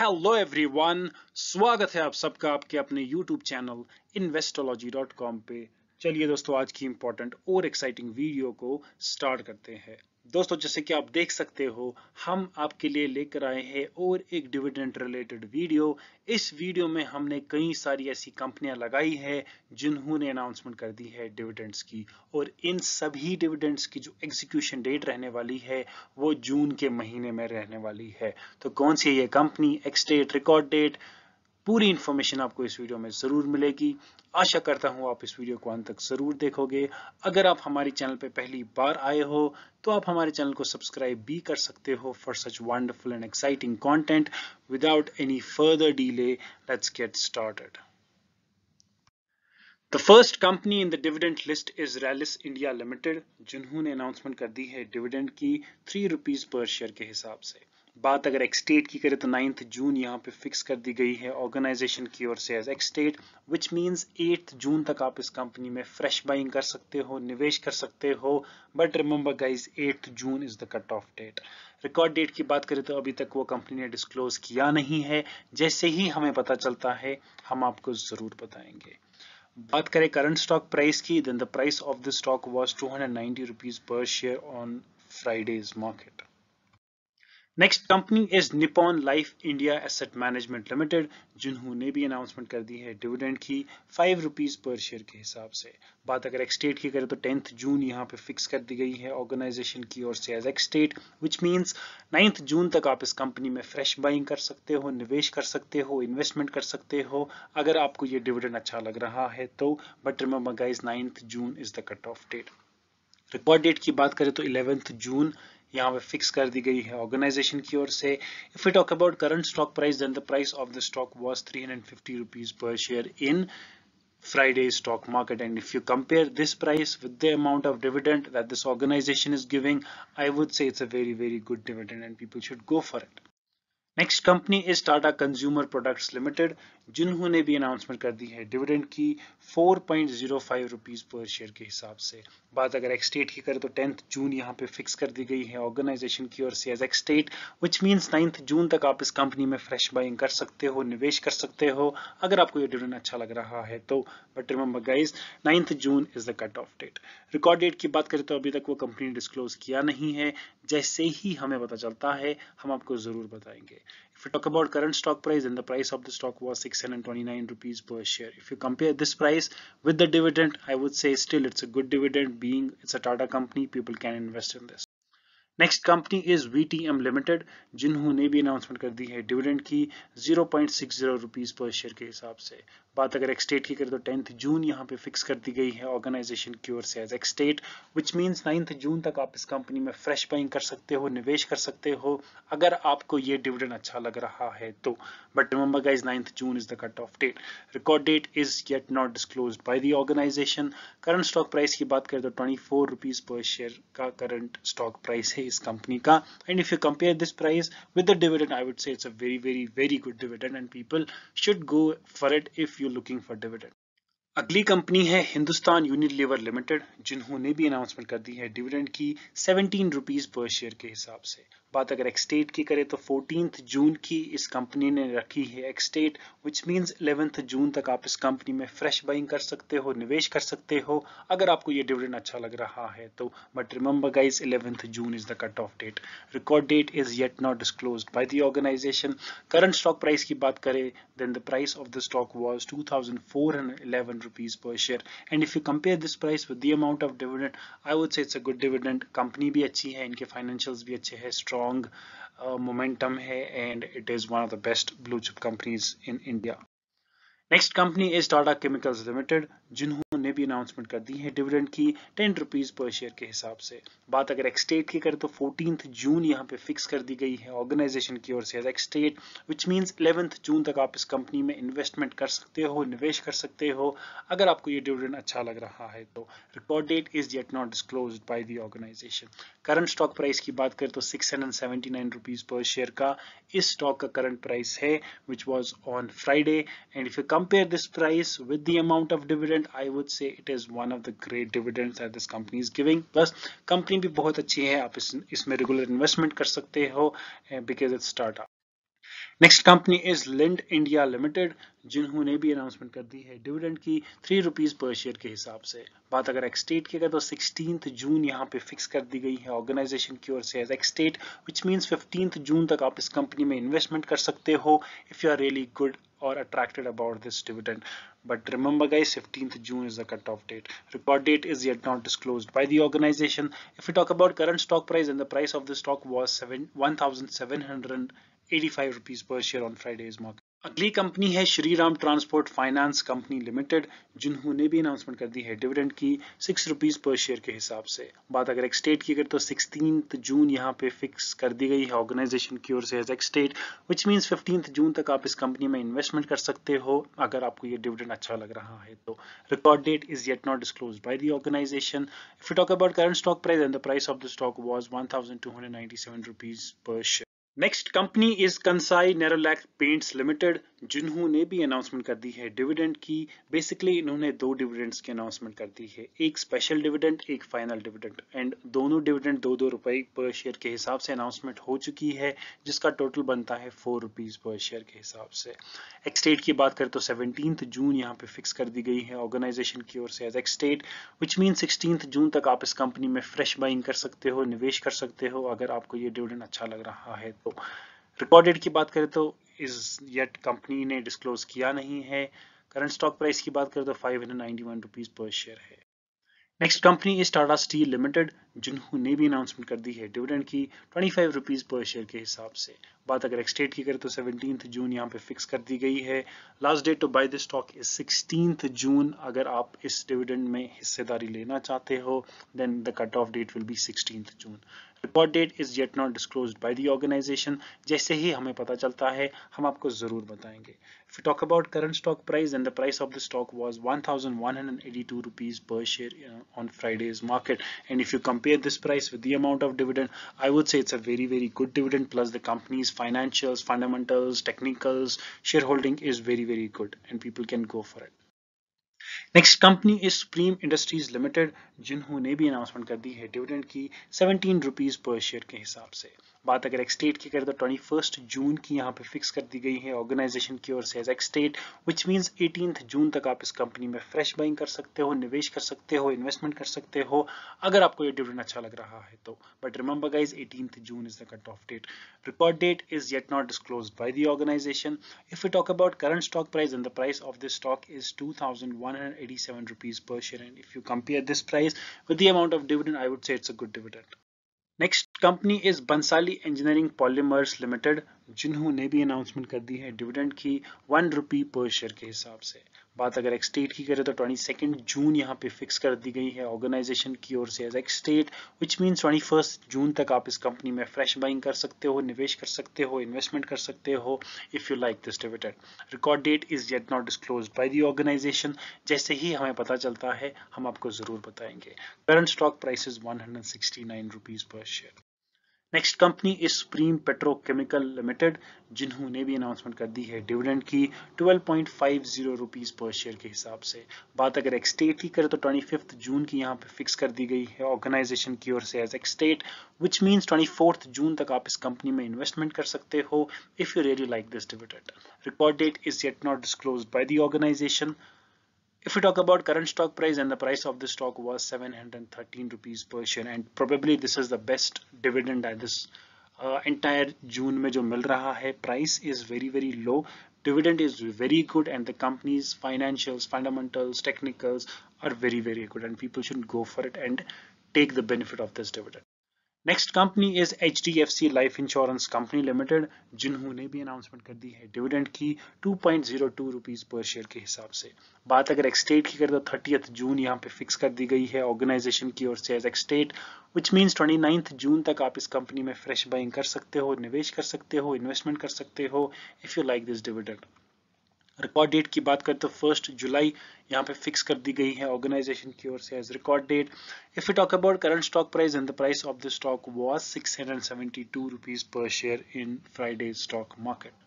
Hello everyone स्वागत है आप सबका आपके अपने YouTube channel Investology dot com पे चलिए दोस्तों आज की इम्पोर्टेंट और एक्साइटिंग वीडियो को स्टार्ट करते हैं दोस्तों जैसे कि आप देख सकते हो हम आपके लिए लेकर आए हैं और एक डिविडेंड रिलेटेड वीडियो इस वीडियो में हमने कई सारी ऐसी कंपनियां लगाई है जिन्होंने अनाउंसमेंट कर दी है डिविडेंड्स की और इन सभी डिविडेंड्स की जो एग्जीक्यूशन डेट रहने वाली है वो जून के महीने में रहने वाली है तो कौन सी ये कंपनी एक्सटेट रिकॉर्ड डेट पूरी इन्फॉर्मेशन आपको इस वीडियो में ज़रूर मिलेगी आशा करता हूँ आप इस वीडियो को अंत तक ज़रूर देखोगे अगर आप हमारे चैनल पर पहली बार आए हो तो आप हमारे चैनल को सब्सक्राइब भी कर सकते हो for such wonderful and exciting content without any further delay let's get started The first company in the dividend list is Rallis India Limited, जिन्होंने announcement कर दी है dividend की थ्री रुपीज पर शेयर के हिसाब से बात अगर एक्सटेट की करें तो नाइन्थ जून यहाँ पे फिक्स कर दी गई है ऑर्गेनाइजेशन की ओर से as ex date which means eighth June तक आप इस कंपनी में फ्रेश बाइंग कर सकते हो निवेश कर सकते हो but remember guys eighth June is the cut off date record date की बात करें तो अभी तक वो कंपनी ने डिस्क्लोज किया नहीं है जैसे ही हमें पता चलता है हम आपको ज़रूर बताएंगे बात करें करंट स्टॉक प्राइस की then the price of the stock was two hundred ninety rupees per share on Friday's market next company is Nippon Life India Asset Management Limited जिन्होंने भी अनाउंसमेंट कर दी है डिविडेंड की फाइव रुपीज पर शेयर के हिसाब से बात अगर एक्सटेट की करें तो टेंथ जून यहां पे फिक्स कर दी गई है ऑर्गेनाइजेशन की ओर से as ex date which means ninth June तक आप इस कंपनी में फ्रेश बाइंग कर सकते हो निवेश कर सकते हो इन्वेस्टमेंट कर सकते हो अगर आपको ये डिविडेंड अच्छा लग रहा है तो but remember guys ninth June is the cut off date record date की बात करें तो इलेवेंथ जून यहाँ पे फिक्स कर दी गई है ऑर्गेनाइजेशन की ओर से if you talk about current stock price then the price of the stock was 350 rupees per share in Friday's stock market and if you compare this price with the amount of dividend that this organization is giving I would say it's a very very good dividend and people should go for it. Next company is Tata Consumer Products Limited. जिन्होंने भी announcement कर दी है dividend की 4.05 point rupees per share के हिसाब से बात अगर एक्सटेट की करें तो टेंथ जून यहाँ पे फिक्स कर दी गई है ऑर्गेनाइजेशन की ओर से as ex date which means ninth June तक आप इस कंपनी में फ्रेश बाइंग कर सकते हो निवेश कर सकते हो अगर आपको ये डिविडेंड अच्छा लग रहा है तो but remember guys ninth June is the cut off date record date की बात करें तो अभी तक वो कंपनी ने डिस्क्लोज किया नहीं है जैसे ही हमें पता चलता है हम आपको जरूर बताएंगे if you talk about current stock price and the price of the stock was 629 rupees per share. If you compare this price with the dividend, I would say still it's a good dividend being it's a Tata company, people can invest in this. Next company is VTM Limited, M Limited जिन्होंने भी announcement कर दी है dividend की zero point six zero के हिसाब से बात अगर एक्सटेट की करें तो टेंथ जून यहाँ पे फिक्स कर दी गई है ऑर्गेनाइजेशन की ओर से as ex date which means ninth June तक आप इस कंपनी में फ्रेश बाइंग कर सकते हो निवेश कर सकते हो अगर आपको ये डिविडेंड अच्छा लग रहा है तो but remember guys ninth June is the cut off date record date is yet not disclose by the organisation current stock price की बात करें तो twenty four rupees per share का करंट स्टॉक प्राइस है इस कंपनी का and if you compare this price with the dividend I would say it's a very very very good dividend and people should go for it if you're looking for dividend अगली company है Hindustan unit लेवर limited जिन्होंने भी announcement कर दी है dividend की seventeen rupees per share के हिसाब से बात अगर एक्सटेट की करें तो फोर्टीन जून की इस कंपनी ने रखी है ex date which means eleventh June तक आप इस कंपनी में फ्रेश बाइंग कर सकते हो निवेश कर सकते हो अगर आपको ये डिविडेंड अच्छा लग रहा है तो but remember guys eleventh June is the cut off date record date is yet not disclose by the organisation current stock price की बात करें then the price of the stock was two thousand four hundred eleven rupees per share and if you compare this price with the amount of dividend I would say it's a good dividend company भी अच्छी है इनके financials भी अच्छे हैं straw strong uh, momentum and it is one of the best blue chip companies in India. Next company is Tata Chemicals Limited जिन्होंने भी announcement कर दी है डिविडेंड की टेन रुपीज पर शेयर के हिसाब से बात अगर एक्सटेट की करें तो फोर्टीन जून यहाँ पे फिक्स कर दी गई है ऑर्गेनाइजेशन की ओर से as ex date which means eleventh June तक आप इस कंपनी में इन्वेस्टमेंट कर सकते हो निवेश कर सकते हो अगर आपको ये डिविडेंड अच्छा लग रहा है तो record date is yet not disclose by the organisation current stock price की बात करें तो six hundred seventy nine rupees per share का इस स्टॉक का करंट प्राइस है which was on Friday and if you come compare this price with the amount of dividend I would say it is one of the great dividends that this company is giving plus company is बहुत अच्छी है आप इस, इसमें regular investment कर सकते eh, because it's startup next company is Linde India Limited जिन्होंने भी अनाउंसमेंट कर दी है डिविडेंड की थ्री रुपीज पर शेयर के हिसाब से बात अगर एक्सटेट की तो सिक्सटीन जून यहाँ पे फिक्स कर दी गई है ऑर्गेनाइजेशन की ओर से as ex date which means fifteen June तक आप इस कंपनी में इन्वेस्टमेंट कर सकते हो if you are really good और attracted about this dividend but remember guys 15th June is the cut off date record date is yet not disclose by the organisation if you talk about current stock price and the price of the stock was seven one was 7 1700 85 rupees per share on Friday's market. अगली company है Shri Ram Transport Finance Company limited जिन्होंने भी announcement कर दी है dividend की six rupees per share के हिसाब से बात अगर एक्सटेट की अगर तो सिक्सटीन जून यहाँ पे फिक्स कर दी गई है ऑर्गेनाइजेशन की ओर से as ex date which means fifteenth June तक आप इस कंपनी में इन्वेस्टमेंट कर सकते हो अगर आपको ये डिविडेंड अच्छा लग रहा है तो record date is yet not disclose by the organisation if you talk about current stock price and the price of the stock was one thousand two hundred ninety seven rupees per share Next company is Kansai Nerolac Paints Limited. जिन्होंने भी announcement कर दी है dividend की basically इन्होंने दो dividends की announcement कर दी है एक स्पेशल डिविडेंड एक फाइनल डिविडेंड एंड दोनों डिविडेंड दो दो रुपए पर शेयर के हिसाब से अनाउंसमेंट हो चुकी है जिसका टोटल बनता है फोर रुपीज पर शेयर के हिसाब से एक्सटेट की बात करें तो सेवनटीन जून यहाँ पे फिक्स कर दी गई है ऑर्गेनाइजेशन की ओर से as ex date which mean sixteen June तक आप इस कंपनी में फ्रेश बाइंग कर सकते हो निवेश कर सकते हो अगर आपको ये डिविडेंड अच्छा लग रहा है तो रिकॉर्डेड की बात करें तो इज येट कंपनी ने डिस्क्लोज किया नहीं है करंट स्टॉक प्राइस की बात करें तो five hundred ninety one rupees per share है next company is Tata Steel Limited जिन्होंने भी अनाउंसमेंट कर दी है डिविडेंड की twenty five rupees per share के हिसाब से बात अगर एक्सटेट की करें तो सेवनटीन जून यहाँ पे फिक्स कर दी गई है last date to buy this stock is sixteen June अगर आप इस डिविडेंड में हिस्सेदारी लेना चाहते हो then the cut off date will be sixteen June record date is yet not disclose by the organisation जैसे ही हमें पता चलता है हम आपको जरूर बताएंगे if you talk about current stock price and the price of the stock was 1182 rupees per share on Friday's market and if you compare this price with the amount of dividend I would say it's a very very good dividend plus the company's financials fundamentals technicals shareholding is very very good and people can go for it next company is Supreme Industries Limited जिन्होंने भी announcement कर दी है dividend की seventeen rupees per share के हिसाब से बात अगर एक्सटेट की करें तो ट्वेंटी फर्स्ट जून की यहाँ पे फिक्स कर दी गई है ऑर्गेनाइजेशन की ओर से as ex date which means eighteen June तक आप इस कंपनी में फ्रेश बाइंग कर सकते हो निवेश कर सकते हो इन्वेस्टमेंट कर सकते हो अगर आपको ये डिविडन अच्छा लग रहा है तो but remember guys eighteen June is the cut off date record date is yet not disclose by the organisation if you talk about current stock price and the price of this stock is two thousand one hundred eighty seven rupees per share and if you compare this price with the amount of dividend I would say it's a good dividend Next company is Bansali Engineering Polymers Limited जिन्होंने भी announcement कर दी है dividend की one rupee पर share के हिसाब से बात अगर एक्सटेट की करें तो ट्वेंटी सेकेंड जून यहाँ पे फिक्स कर दी गई है ऑर्गेनाइजेशन की ओर से as ex date which means twenty first June तक आप इस कंपनी में फ्रेश बाइंग कर सकते हो निवेश कर सकते हो इन्वेस्टमेंट कर सकते हो if you like this dividend record date is yet not disclose by the organisation जैसे ही हमें पता चलता है हम आपको जरूर बताएंगे current stock price is one hundred sixty nine rupees per share next company is Supreme Petrochemical Limited जिन्होंने भी अनाउंसमेंट कर दी है डिविडेंड की 12.50 रुपीस पर शेयर के हिसाब से बात अगर एक्सटेट की करें तो 25 जून की यहाँ पे फिक्स कर दी गई है ऑर्गेनाइजेशन की ओर से as ex date which means 24 June तक आप इस कंपनी में इन्वेस्टमेंट कर सकते हो if you really like this dividend record date is yet not disclose by the organisation if we talk about current stock price and the price of this stock was 713 rupees per share and probably this is the best dividend at this uh, entire June में जो मिल रहा है price is very very low dividend is very good and the company's financials fundamentals technicals are very very good and people should go for it and take the benefit of this dividend next company is H D F C life insurance company limited जिन्होंने भी announcement कर दी है dividend की two point zero two rupees per share के हिसाब से बात अगर एक्सटेट की करें तो थर्टी जून यहाँ पे फिक्स कर दी गई है ऑर्गेनाइजेशन की ओर से as ex date which means twenty ninth June तक आप इस कंपनी में फ्रेश बाइंग कर सकते हो निवेश कर सकते हो इन्वेस्टमेंट कर सकते हो if you like this dividend record date की बात करें तो फर्स्ट जुलाई यहाँ पे फिक्स कर दी गई है ऑर्गेनाइजेशन की ओर से as record date if you talk about current stock price and the price of the stock was six hundred seventy two rupees per share in Friday stock market